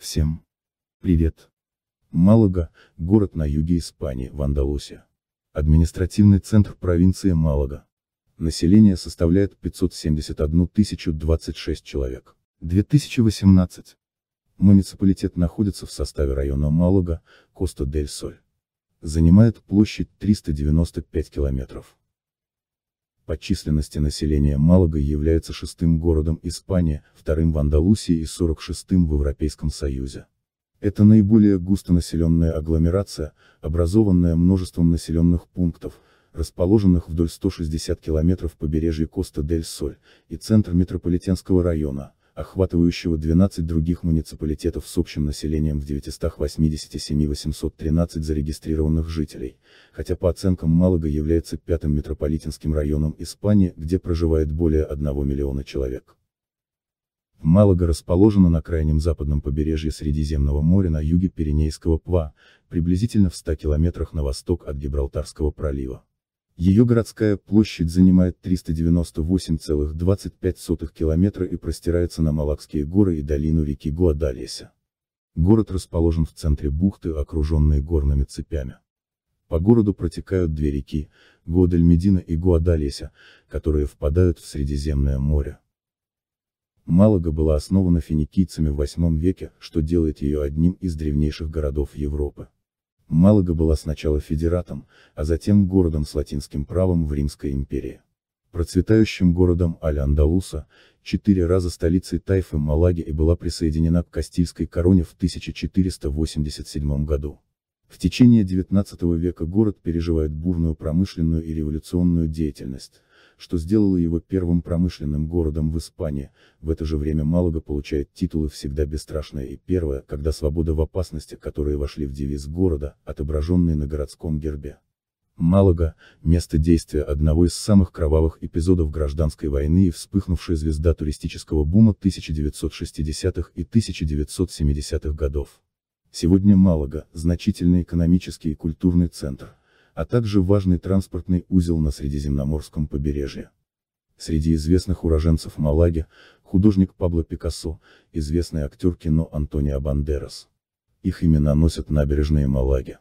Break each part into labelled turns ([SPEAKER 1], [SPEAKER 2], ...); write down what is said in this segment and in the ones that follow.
[SPEAKER 1] Всем привет. Малага – город на юге Испании, в Андалусе. Административный центр провинции Малага. Население составляет 571 026 человек. 2018. Муниципалитет находится в составе района Малага, Коста-дель-Соль. Занимает площадь 395 километров по численности населения Малага является шестым городом Испании, вторым в Андалусии и 46-м в Европейском Союзе. Это наиболее густонаселенная агломерация, образованная множеством населенных пунктов, расположенных вдоль 160 километров побережья Коста-дель-Соль и центр метрополитенского района, охватывающего 12 других муниципалитетов с общим населением в 987-813 зарегистрированных жителей, хотя по оценкам Малага является пятым метрополитенским районом Испании, где проживает более 1 миллиона человек. Малага расположена на крайнем западном побережье Средиземного моря на юге Пиренейского Пва, приблизительно в 100 километрах на восток от Гибралтарского пролива. Ее городская площадь занимает 398,25 километра и простирается на Малакские горы и долину реки Гуадалеса. Город расположен в центре бухты, окруженной горными цепями. По городу протекают две реки, Гуадальмедина и Гуадалеса, которые впадают в Средиземное море. Малага была основана финикийцами в VIII веке, что делает ее одним из древнейших городов Европы. Малага была сначала федератом, а затем городом с латинским правом в Римской империи. Процветающим городом Аль-Андалуса, четыре раза столицей Тайфы Малаги и была присоединена к Кастильской короне в 1487 году. В течение XIX века город переживает бурную промышленную и революционную деятельность, что сделало его первым промышленным городом в Испании, в это же время Малага получает титулы «Всегда бесстрашная» и «Первая», когда свобода в опасности, которые вошли в девиз города, отображенные на городском гербе. Малага – место действия одного из самых кровавых эпизодов гражданской войны и вспыхнувшая звезда туристического бума 1960-х и 1970-х годов. Сегодня Малага – значительный экономический и культурный центр а также важный транспортный узел на Средиземноморском побережье. Среди известных уроженцев Малаги, художник Пабло Пикассо, известный актер кино Антонио Бандерас. Их имена носят набережные Малаги.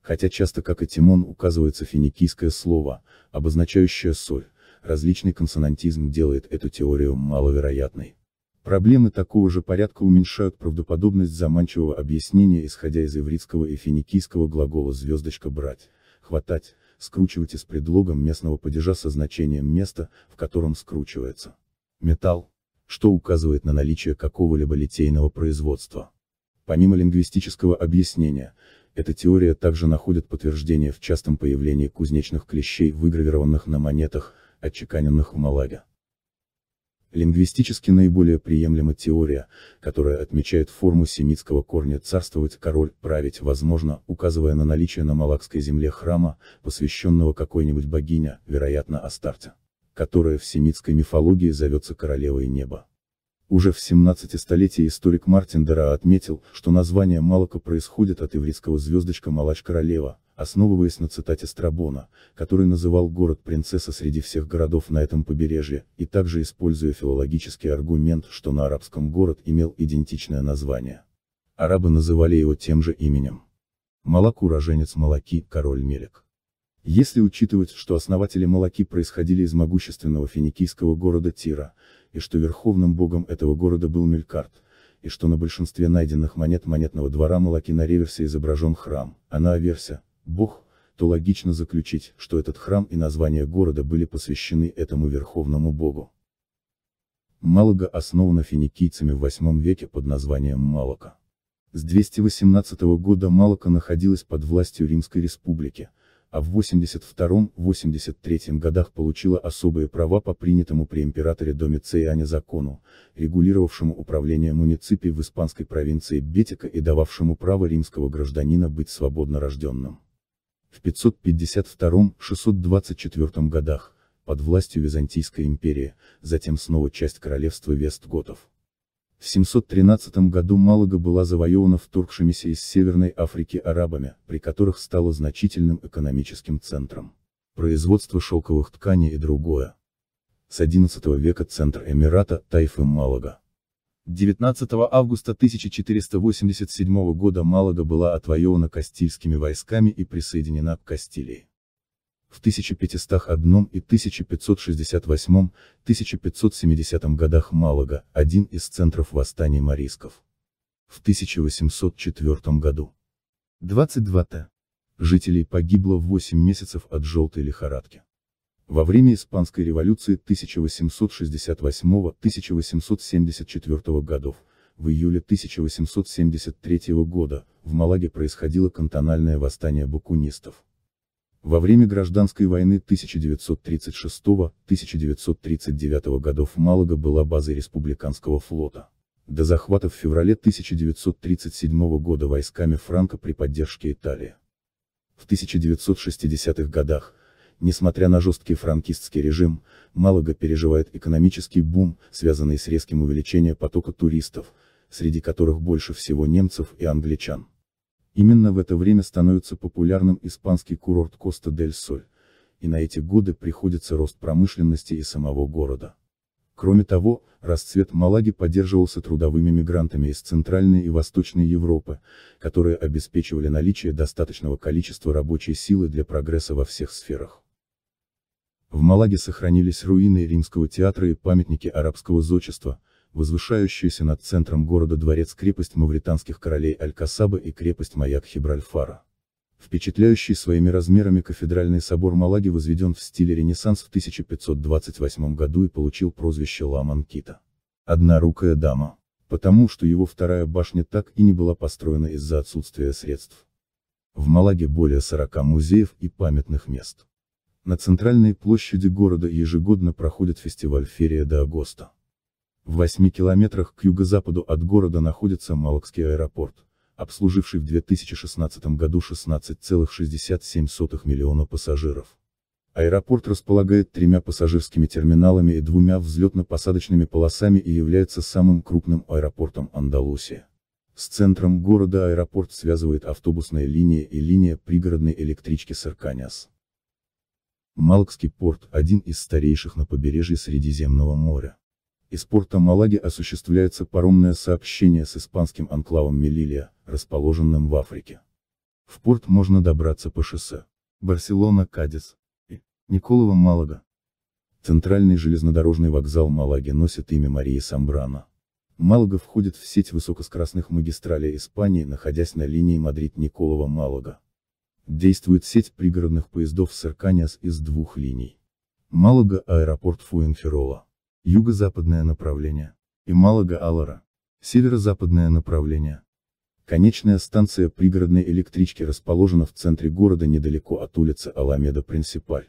[SPEAKER 1] Хотя часто как и Тимон указывается финикийское слово, обозначающее соль, различный консонантизм делает эту теорию маловероятной. Проблемы такого же порядка уменьшают правдоподобность заманчивого объяснения исходя из ивритского и финикийского глагола «звездочка брать» хватать, скручивать с предлогом местного падежа со значением места, в котором скручивается. Металл, что указывает на наличие какого-либо литейного производства. Помимо лингвистического объяснения, эта теория также находит подтверждение в частом появлении кузнечных клещей, выгравированных на монетах, отчеканенных в Малаге. Лингвистически наиболее приемлема теория, которая отмечает форму семитского корня «царствовать король, править возможно», указывая на наличие на Малакской земле храма, посвященного какой-нибудь богине, вероятно Астарте, которая в семитской мифологии зовется королевой неба. Уже в 17 столетии историк Мартин Дера отметил, что название Малака происходит от ивритского звездочка Малач-королева, основываясь на цитате Страбона, который называл город принцесса среди всех городов на этом побережье, и также используя филологический аргумент, что на арабском город имел идентичное название. Арабы называли его тем же именем. Малак уроженец Малаки, король Мелек. Если учитывать, что основатели Малаки происходили из могущественного финикийского города Тира, и что верховным богом этого города был Мелькарт, и что на большинстве найденных монет монетного двора Малаки на реверсе изображен храм, а на аверсе, Бог, то логично заключить, что этот храм и название города были посвящены этому верховному богу. Малага основана финикийцами в VIII веке под названием Малака. С 218 года Малака находилась под властью Римской республики, а в 82-83 годах получила особые права по принятому при императоре Домициане закону, регулировавшему управление муниципией в испанской провинции Бетика и дававшему право римского гражданина быть свободно рожденным. В 552-624 годах, под властью Византийской империи, затем снова часть королевства Вестготов. В 713 году Малага была завоевана вторгшимися из Северной Африки арабами, при которых стала значительным экономическим центром. Производство шелковых тканей и другое. С XI века центр Эмирата Тайф Малага. 19 августа 1487 года Малага была отвоевана кастильскими войсками и присоединена к Кастилии. В 1501 и 1568-1570 годах Малага, один из центров восстаний морисков. В 1804 году. 22 -т. Жителей погибло 8 месяцев от желтой лихорадки. Во время Испанской революции 1868-1874 годов, в июле 1873 года, в Малаге происходило кантональное восстание бакунистов. Во время гражданской войны 1936-1939 годов Малага была базой республиканского флота. До захвата в феврале 1937 года войсками Франка при поддержке Италии. В 1960-х годах, Несмотря на жесткий франкистский режим, Малага переживает экономический бум, связанный с резким увеличением потока туристов, среди которых больше всего немцев и англичан. Именно в это время становится популярным испанский курорт Коста-дель-Соль, и на эти годы приходится рост промышленности и самого города. Кроме того, расцвет Малаги поддерживался трудовыми мигрантами из Центральной и Восточной Европы, которые обеспечивали наличие достаточного количества рабочей силы для прогресса во всех сферах. В Малаге сохранились руины римского театра и памятники арабского зодчества, возвышающиеся над центром города дворец-крепость мавританских королей Аль-Касаба и крепость Маяк Хибральфара. Впечатляющий своими размерами кафедральный собор Малаги возведен в стиле Ренессанс в 1528 году и получил прозвище Ла-Манкита. Однорукая дама. Потому что его вторая башня так и не была построена из-за отсутствия средств. В Малаге более 40 музеев и памятных мест. На центральной площади города ежегодно проходит фестиваль Ферия до Агоста. В 8 километрах к юго-западу от города находится Малакский аэропорт, обслуживший в 2016 году 16,67 миллиона пассажиров. Аэропорт располагает тремя пассажирскими терминалами и двумя взлетно-посадочными полосами и является самым крупным аэропортом Андалусии. С центром города аэропорт связывает автобусная линия и линия пригородной электрички Сарканяс. Малакский порт – один из старейших на побережье Средиземного моря. Из порта Малаги осуществляется паромное сообщение с испанским анклавом Мелилия, расположенным в Африке. В порт можно добраться по шоссе. Барселона-Кадис. и Николова-Малага. Центральный железнодорожный вокзал Малаги носит имя Марии Самбрана. Малага входит в сеть высокоскоростных магистралей Испании, находясь на линии Мадрид-Николова-Малага действует сеть пригородных поездов Сарканяс из двух линий. Малага аэропорт Фуэнферола. Юго-западное направление. И Малага Алара. Северо-западное направление. Конечная станция пригородной электрички расположена в центре города недалеко от улицы Аламеда Принципаль.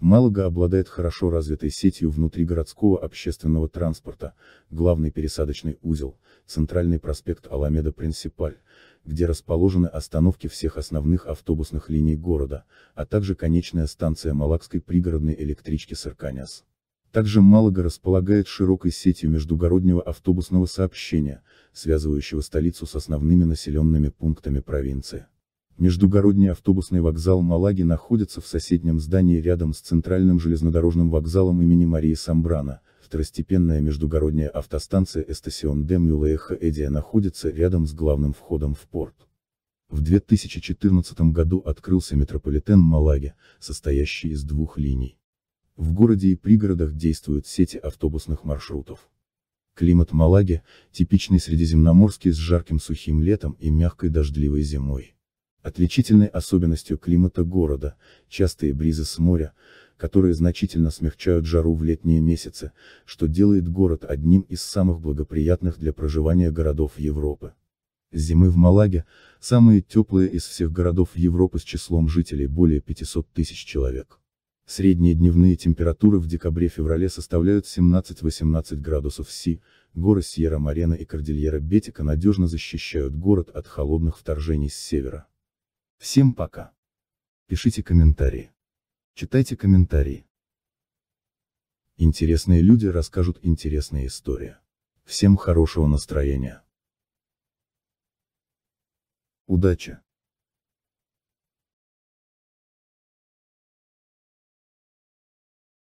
[SPEAKER 1] Малага обладает хорошо развитой сетью внутригородского общественного транспорта, главный пересадочный узел, центральный проспект Аламеда Принципаль где расположены остановки всех основных автобусных линий города, а также конечная станция Малакской пригородной электрички Сарканяс. Также Малага располагает широкой сетью междугороднего автобусного сообщения, связывающего столицу с основными населенными пунктами провинции. Междугородний автобусный вокзал Малаги находится в соседнем здании рядом с центральным железнодорожным вокзалом имени Марии Самбрана, Второстепенная междугородняя автостанция Эстасион де Мюлеха Эдия находится рядом с главным входом в порт. В 2014 году открылся метрополитен Малаги, состоящий из двух линий. В городе и пригородах действуют сети автобусных маршрутов. Климат Малаги – типичный средиземноморский с жарким сухим летом и мягкой дождливой зимой. Отличительной особенностью климата города – частые бризы с моря, которые значительно смягчают жару в летние месяцы, что делает город одним из самых благоприятных для проживания городов Европы. Зимы в Малаге, самые теплые из всех городов Европы с числом жителей более 500 тысяч человек. Средние дневные температуры в декабре-феврале составляют 17-18 градусов Си, горы Сьерра-Марена и Кордильера Бетика надежно защищают город от холодных вторжений с севера. Всем пока. Пишите комментарии. Читайте комментарии. Интересные люди расскажут интересные истории. Всем хорошего настроения. Удачи!